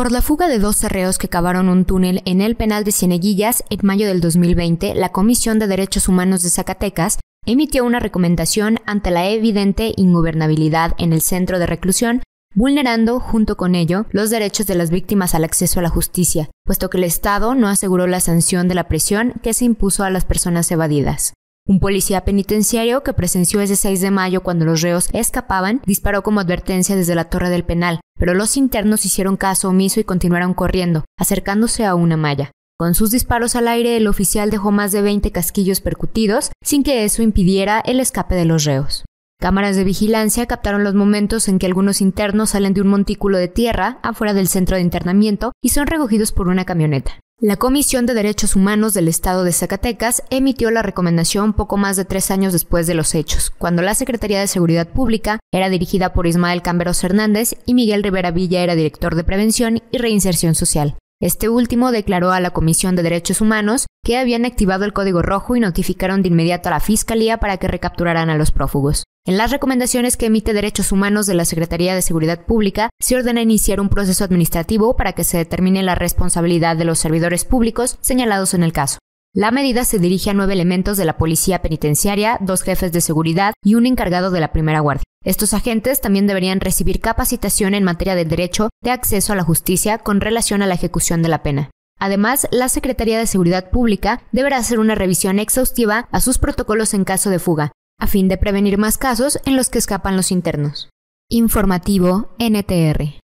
Por la fuga de dos cerreos que cavaron un túnel en el penal de Cieneguillas en mayo del 2020, la Comisión de Derechos Humanos de Zacatecas emitió una recomendación ante la evidente ingobernabilidad en el centro de reclusión, vulnerando, junto con ello, los derechos de las víctimas al acceso a la justicia, puesto que el Estado no aseguró la sanción de la presión que se impuso a las personas evadidas. Un policía penitenciario que presenció ese 6 de mayo cuando los reos escapaban disparó como advertencia desde la torre del penal, pero los internos hicieron caso omiso y continuaron corriendo, acercándose a una malla. Con sus disparos al aire, el oficial dejó más de 20 casquillos percutidos, sin que eso impidiera el escape de los reos. Cámaras de vigilancia captaron los momentos en que algunos internos salen de un montículo de tierra afuera del centro de internamiento y son recogidos por una camioneta. La Comisión de Derechos Humanos del Estado de Zacatecas emitió la recomendación poco más de tres años después de los hechos, cuando la Secretaría de Seguridad Pública era dirigida por Ismael Camberos Hernández y Miguel Rivera Villa era director de Prevención y Reinserción Social. Este último declaró a la Comisión de Derechos Humanos que habían activado el código rojo y notificaron de inmediato a la Fiscalía para que recapturaran a los prófugos. En las recomendaciones que emite Derechos Humanos de la Secretaría de Seguridad Pública, se ordena iniciar un proceso administrativo para que se determine la responsabilidad de los servidores públicos señalados en el caso. La medida se dirige a nueve elementos de la Policía Penitenciaria, dos jefes de seguridad y un encargado de la primera guardia. Estos agentes también deberían recibir capacitación en materia de derecho de acceso a la justicia con relación a la ejecución de la pena. Además, la Secretaría de Seguridad Pública deberá hacer una revisión exhaustiva a sus protocolos en caso de fuga, a fin de prevenir más casos en los que escapan los internos. Informativo NTR.